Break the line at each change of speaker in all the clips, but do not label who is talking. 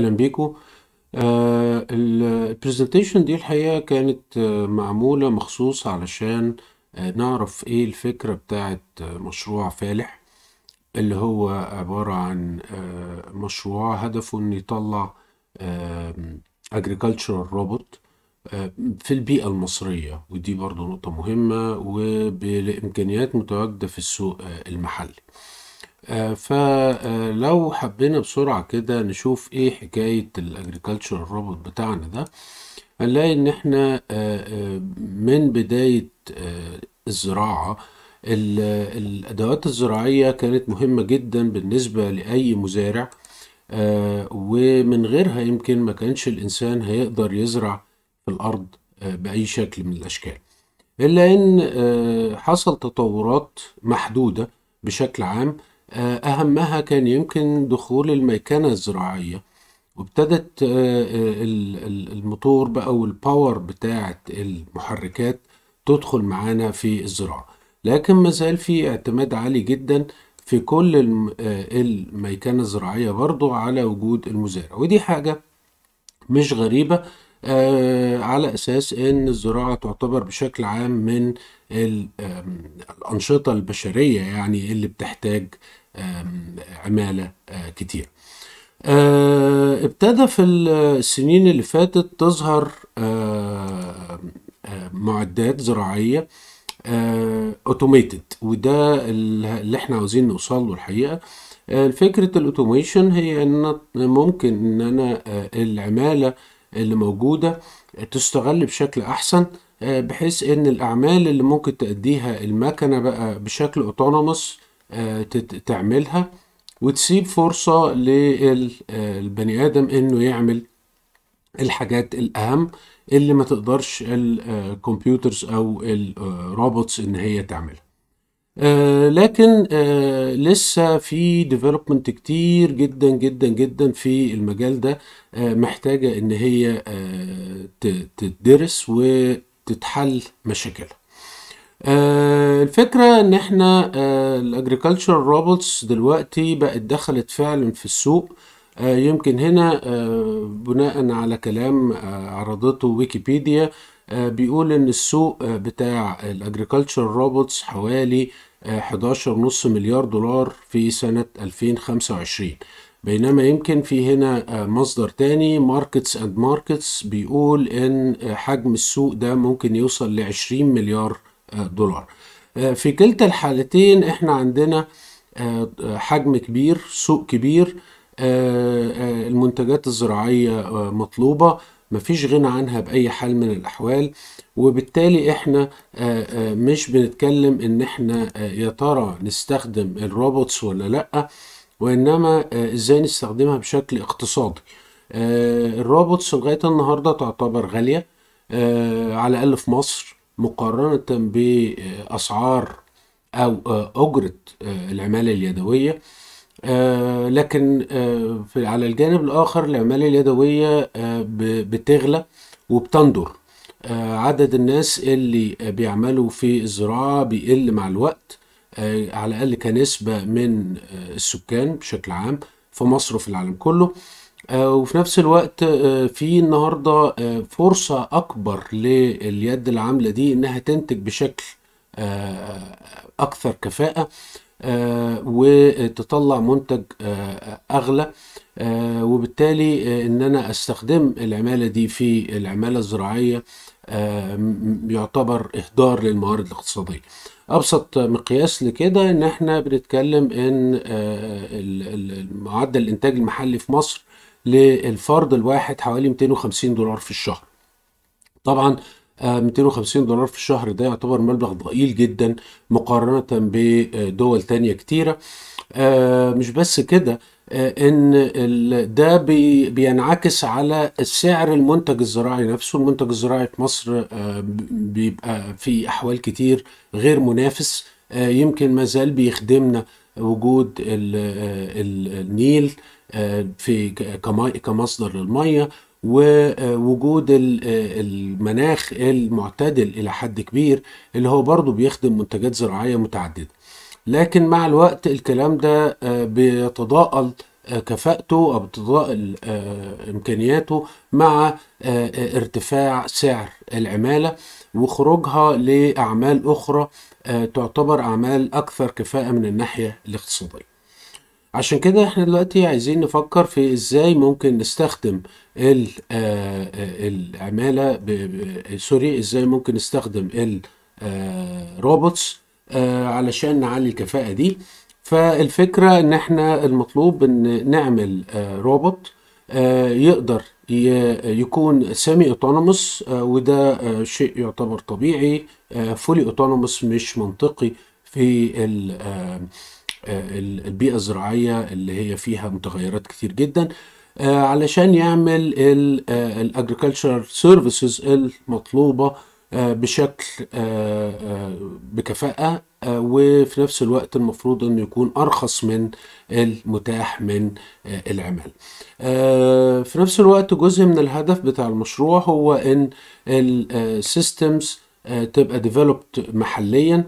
اهلا بيكم آه، البرزنتيشن دي الحقيقه كانت آه، معموله مخصوص علشان آه، نعرف ايه الفكره بتاعه مشروع فالح اللي هو عباره عن مشروع هدفه ان يطلع agricultural روبوت في البيئة المصرية ودي برضو نقطة مهمة وبالإمكانيات متواجدة في السوق المحلي آه، فلو حبينا بسرعة كده نشوف ايه حكاية الاجريكالتشر الرابط بتاعنا ده هنلاقي ان احنا آه، آه، من بداية الزراعة الادوات الزراعية كانت مهمة جدا بالنسبة لاي مزارع ومن غيرها يمكن ما كانش الانسان هيقدر يزرع في الارض باي شكل من الاشكال الا ان حصل تطورات محدودة بشكل عام آه، أهمها كان يمكن دخول الميكنة الزراعية وابتدت آه، آه، الموتور بقى والباور بتاعة المحركات تدخل معانا في الزراعة لكن ما زال في اعتماد عالي جدا في كل الميكنة الزراعية برضو على وجود المزارع ودي حاجة مش غريبة آه، على أساس أن الزراعة تعتبر بشكل عام من الأنشطة البشرية يعني اللي بتحتاج عمالة آه، كتير آه، ابتدى في السنين اللي فاتت تظهر معدات زراعية اوتوميتد وده اللي احنا عاوزين نوصل له الحقيقة فكرة الاوتوميشن هي ان ممكن ان انا العمالة اللي موجودة تستغل بشكل أحسن آه، بحيث ان الاعمال اللي ممكن تأديها المكنة بقى بشكل اوتونوموس آه، تعملها وتسيب فرصة للبني آه، ادم انه يعمل الحاجات الاهم اللي ما تقدرش الكمبيوترز او الروبوتس ان هي تعملها آه، لكن آه، لسه في ديفلوبمنت كتير جدا جدا جدا في المجال ده آه، محتاجة ان هي تدرس وتتحل مشاكلها الفكرة ان احنا الاجريكالتشر روبوتس دلوقتي بقت دخلت فعلا في السوق يمكن هنا بناء على كلام عرضته ويكيبيديا آه، بيقول ان السوق آه، بتاع الاجريكلتشر روبوتس حوالي 11.5 آه، مليار دولار في سنة 2025 بينما يمكن في هنا مصدر تاني ماركتس اند ماركتس بيقول ان حجم السوق ده ممكن يوصل ل 20 مليار دولار في كلتا الحالتين احنا عندنا حجم كبير سوق كبير المنتجات الزراعية مطلوبة مفيش غنى عنها بأي حال من الأحوال وبالتالي احنا آه، آه، مش بنتكلم ان احنا آه، يا ترى نستخدم الروبوتس ولا لأ وإنما ازاي نستخدمها بشكل اقتصادي الروبوتس لغاية النهاردة تعتبر غالية على الأقل في مصر مقارنة بأسعار أو أجرة العمالة اليدوية آه، لكن آه، على الجانب الآخر العمالة اليدوية آه، بتغلى وبتندر عدد الناس اللي بيعملوا في الزراعة بيقل مع الوقت على الأقل كنسبة من السكان بشكل عام في مصر وفي العالم كله وفي نفس الوقت في النهاردة فرصة أكبر لليد العاملة دي إنها تنتج بشكل أكثر كفاءة آه، وتطلع منتج آه، اغلى آه، وبالتالي ان انا استخدم العماله دي في العماله الزراعيه يعتبر اهدار للموارد الاقتصاديه ابسط مقياس لكده ان احنا بنتكلم ان معدل الانتاج المحلي في مصر للفرد الواحد حوالي 250 دولار في الشهر طبعا 250 آه، دولار في الشهر ده يعتبر مبلغ ضئيل جدا مقارنة بدول تانية كتيرة آه، مش بس كده آه، ان ده بينعكس على سعر المنتج الزراعي نفسه المنتج الزراعي في مصر بيبقى في احوال كتير غير منافس يمكن ما زال بيخدمنا وجود النيل في كمصدر للميه ووجود المناخ المعتدل إلى حد كبير اللي هو برضه بيخدم منتجات زراعية متعددة لكن مع الوقت الكلام ده آه، بيتضاءل آه، كفاءته أو بتضاءل آه، إمكانياته مع ارتفاع سعر العمالة وخروجها لأعمال أخرى تعتبر أعمال أكثر كفاءة من الناحية الاقتصادية عشان كده احنا دلوقتي عايزين نفكر في ازاي ممكن نستخدم آه، آه، العمالة سوري ازاي ممكن نستخدم الروبوتس آه، علشان نعلي الكفاءة دي فالفكرة ان احنا المطلوب ان نعمل روبوت يقدر يكون سيمي اوتونوموس وده شيء يعتبر طبيعي فولي اوتونوموس مش منطقي في آه، البيئة الزراعية اللي هي فيها متغيرات كتير جدا آه، علشان يعمل الاجريكلتشر آه، سيرفيسز المطلوبة بشكل بكفاءة وفي نفس الوقت المفروض انه يكون ارخص من المتاح من العمال في نفس الوقت جزء من الهدف بتاع المشروع هو ان السيستمز تبقى ديفلوبد محليا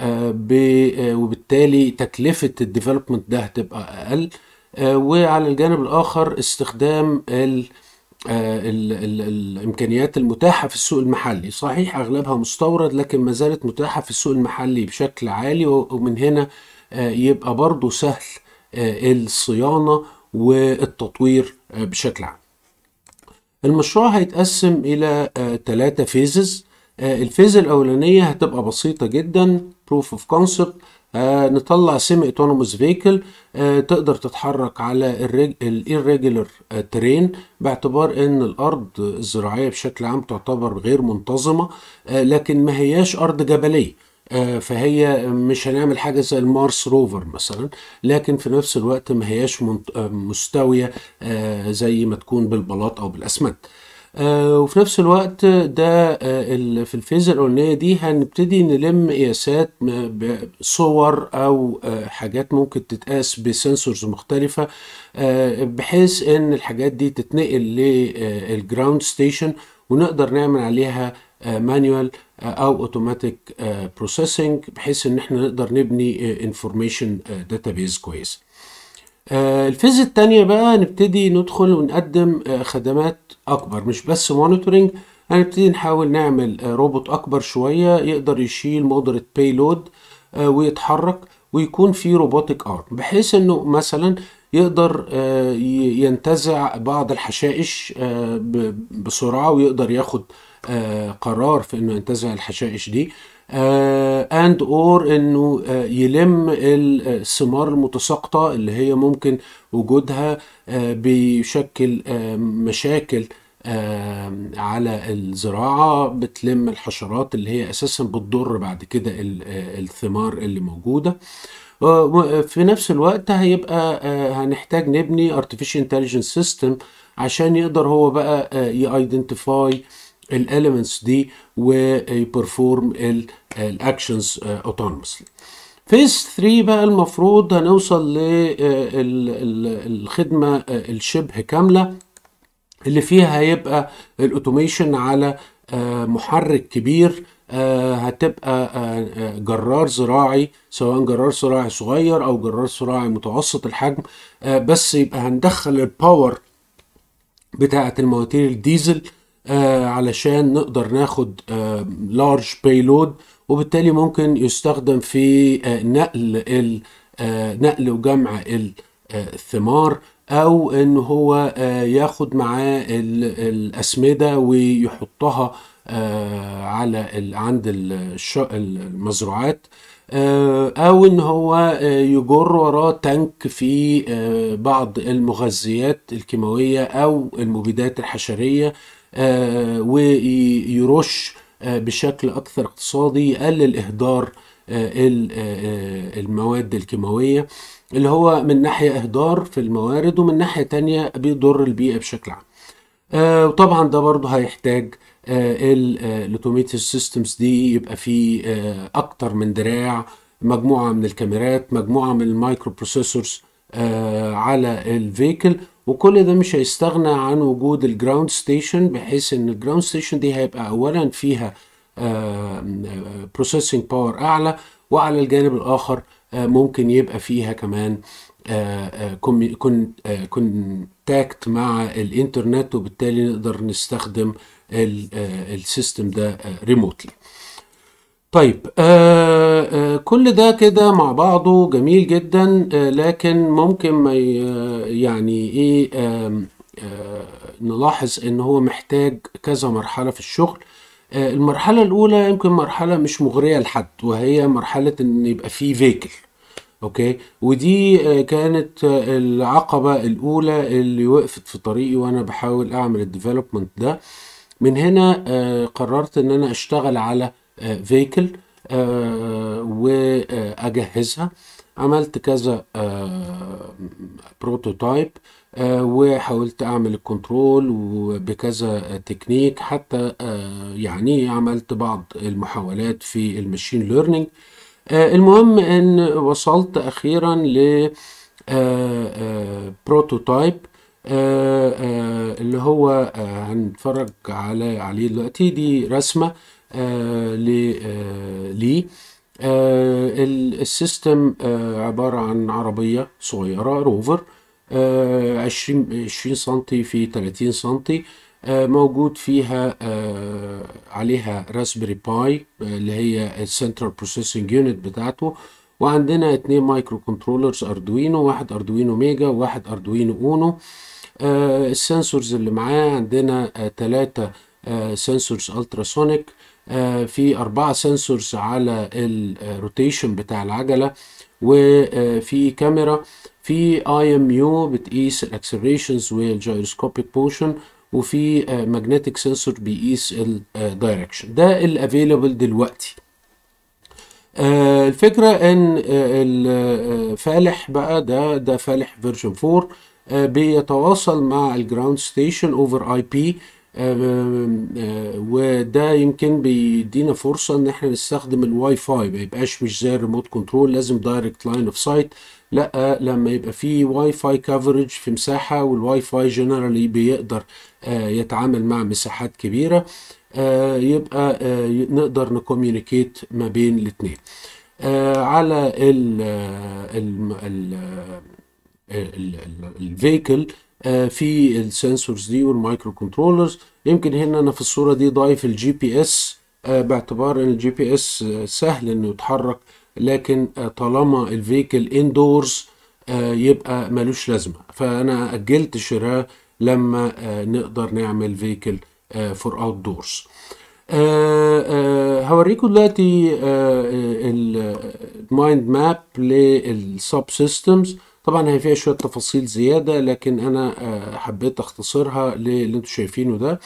آه، آه، وبالتالي تكلفة الديفلوبمنت ده هتبقى أقل آه، وعلى الجانب الآخر استخدام الـ الـ الـ الامكانيات المتاحه في السوق المحلي صحيح اغلبها مستورد لكن ما زالت متاحه في السوق المحلي بشكل عالي ومن هنا يبقى برضه سهل الصيانه والتطوير بشكل عام المشروع هيتقسم الى ثلاثه فيزز آه، الفيز الاولانيه هتبقى بسيطه جدا proof of concept آه نطلع سيمي اوتونوموس فيكل آه تقدر تتحرك على الريجولر ترين آه، باعتبار ان الارض الزراعيه بشكل عام تعتبر غير منتظمه آه، لكن ما هياش ارض جبليه فهي مش هنعمل حاجة زي المارس روفر مثلا لكن في نفس الوقت ما هياش مستوية زي ما تكون بالبلاط أو بالأسمنت آه، وفي نفس الوقت ده آه، في الفيزا الأولانية دي هنبتدي نلم قياسات صور أو آه، حاجات ممكن تتقاس بسنسورز مختلفة بحيث إن الحاجات دي تتنقل للجراوند ستيشن ونقدر نعمل عليها مانوال او اوتوماتيك بروسيسنج بحيث ان احنا نقدر نبني انفورميشن داتابيز كويس آه، الفيز الثانيه بقى نبتدي ندخل ونقدم آه، خدمات اكبر مش بس مونيتورنج هنبتدي نحاول نعمل روبوت آه، اكبر شويه يقدر يشيل مقدرة بايلود ويتحرك ويكون في روبوتك ارم بحيث انه مثلا يقدر ينتزع بعض الحشائش بسرعه ويقدر ياخد قرار في انه ينتزع الحشائش دي اند اور انه آه، يلم الثمار المتساقطه اللي هي ممكن وجودها آه، بيشكل آه، مشاكل على الزراعة بتلم الحشرات اللي هي أساسا بتضر بعد كده الثمار اللي موجودة في نفس الوقت هيبقى هنحتاج نبني artificial intelligence system عشان يقدر هو بقى يايدنتيفاي الاليمنتس دي ويبرفورم الاكشنز اوتونومسلي فيس 3 بقى المفروض هنوصل للخدمه uh, uh, الشبه كامله اللي فيها هيبقى الاوتوميشن على uh, محرك كبير هتبقى جرار زراعي سواء جرار زراعي صغير او جرار زراعي متوسط الحجم بس يبقى هندخل الباور بتاعه المواتير الديزل علشان نقدر ناخد لارج آه، بايلود وبالتالي ممكن يستخدم في آه، نقل آه، نقل وجمع الثمار او ان هو ياخد معاه الاسمده ويحطها على عند المزروعات او ان هو يجر وراه تانك في بعض المغذيات الكيماويه او المبيدات الحشريه آه، ويرش آه، بشكل اكثر اقتصادي يقلل اهدار آه، المواد الكيماويه اللي هو من ناحيه اهدار في الموارد ومن ناحيه تانية بيضر البيئه بشكل عام وطبعا ده برضه هيحتاج الاوتوميتد سيستمز دي يبقى في اكتر من دراع مجموعه من الكاميرات مجموعه من المايكرو بروسيسورز على الفيكل وكل ده مش هيستغنى عن وجود الجراوند ستيشن بحيث ان الجراوند ستيشن دي هيبقى اولا فيها بروسيسنج آه، باور آه، اعلى وعلى الجانب الاخر آه، ممكن يبقى فيها كمان كونتاكت مع الانترنت وبالتالي نقدر نستخدم السيستم ده ريموتلي طيب آه كل ده كده مع بعضه جميل جدا آه، لكن ممكن ما آه، يعني ايه آه، نلاحظ ان هو محتاج كذا مرحلة في الشغل المرحلة الأولى يمكن مرحلة مش مغرية لحد وهي مرحلة إن يبقى فيه فيكل أوكي ودي كانت العقبة الأولى اللي وقفت في طريقي وأنا بحاول أعمل الديفلوبمنت ده من هنا قررت إن أنا أشتغل على فيكل واجهزها عملت كذا آه، بروتوتايب آه، وحاولت اعمل الكنترول بكذا آه، تكنيك حتى يعني عملت بعض المحاولات في المشين ليرنينج المهم ان وصلت اخيرا ل بروتوتايب اللي هو هنتفرج على عليه دلوقتي دي رسمه آه، ليه آه، آه، السيستم عبارة عن عربية صغيرة روفر 20 20 سنتي في 30 سنتي موجود فيها عليها راسبري باي اللي هي السنترال بروسيسنج يونت بتاعته وعندنا اتنين مايكرو كنترولرز اردوينو واحد اردوينو ميجا وواحد اردوينو اونو السنسورز اللي معاه عندنا تلاتة سنسورز التراسونيك آه، في أربعة سنسورز على الروتيشن آه، بتاع العجلة آه، وفي كاميرا في اي ام يو بتقيس الاكسلريشنز والجيروسكوبيك بوشن وفي ماجنتيك سنسور بيقيس الدايركشن ده الافيلبل دلوقتي الفكرة ان الفالح بقى ده ده فالح فيرجن 4 بيتواصل مع الجراوند ستيشن اوفر اي بي آه، آه، وده يمكن بيدينا فرصة ان احنا نستخدم الواي فاي ما يبقاش مش زي الريموت كنترول لازم دايركت لاين اوف سايت لا لما يبقى في واي فاي كفرج في مساحة والواي فاي جنرالي بيقدر آه، يتعامل مع مساحات كبيرة يبقى نقدر نكوميونيكيت ما بين الاتنين على ال ال ال الفيكل آه، في السنسورز دي والمايكرو كنترولرز يمكن هنا انا في الصوره دي ضايف الجي بي اس آه، باعتبار ان الجي بي اس آه، سهل انه يتحرك لكن طالما الفيكل اندورز يبقى ملوش لازمه فانا اجلت شراء لما نقدر نعمل فيكل فور اوت دورز هوريكم دلوقتي المايند ماب للسب سيستمز طبعا هي فيها شوية تفاصيل زيادة لكن أنا آه، حبيت أختصرها للي انتم شايفينه ده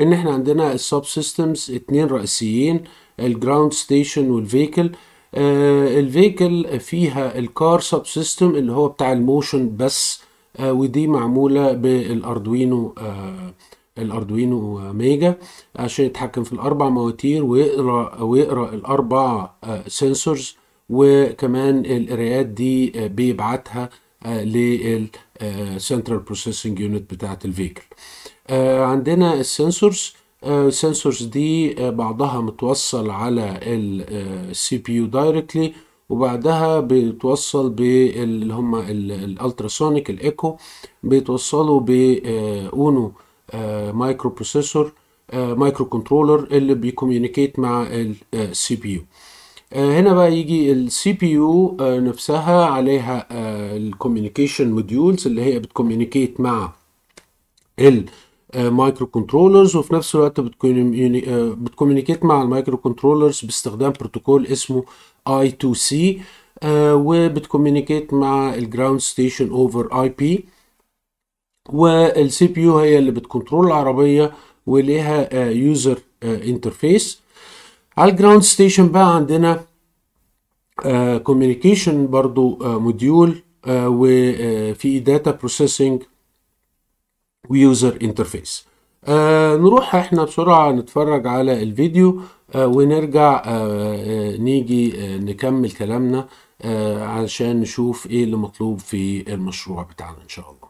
إن إحنا عندنا السب سيستمز اتنين رئيسيين الجراوند ستيشن والفيكل الفيكل فيها الكار سب سيستم اللي هو بتاع الموشن بس آه، ودي معمولة بالأردوينو آه، الاردوينو ميجا عشان يتحكم في الاربع مواتير ويقرا ويقرا الاربع سنسورز وكمان القراءات دي آه، بيبعتها للسنترال بروسيسنج يونت بتاعه الفيكل آه، عندنا السنسورز السنسورز آه، دي بعضها متوصل على السي بي يو دايركتلي وبعدها بيتوصل باللي هم الالتراسونيك الايكو بيتوصلوا باونو مايكرو بروسيسور مايكرو كنترولر اللي بيكوميونيكيت مع السي بي يو آه، هنا بقى يجي السي بي يو نفسها عليها آه، الكوميونيكيشن موديولز اللي هي بتكوميونيكيت مع المايكرو آه، كنترولرز وفي نفس الوقت بتكوميونيكيت مع المايكرو كنترولرز باستخدام بروتوكول اسمه اي 2 سي وبتكوميونيكيت مع الجراوند ستيشن اوفر اي بي والسي بي يو هي اللي بتكنترول العربيه وليها يوزر انترفيس على الجراوند ستيشن بقى عندنا كوميونيكيشن آه، برضو موديول وفي داتا بروسيسنج ويوزر انترفيس نروح احنا بسرعة نتفرج على الفيديو آه، ونرجع آه، نيجي نكمل كلامنا علشان نشوف ايه اللي مطلوب في المشروع بتاعنا ان شاء الله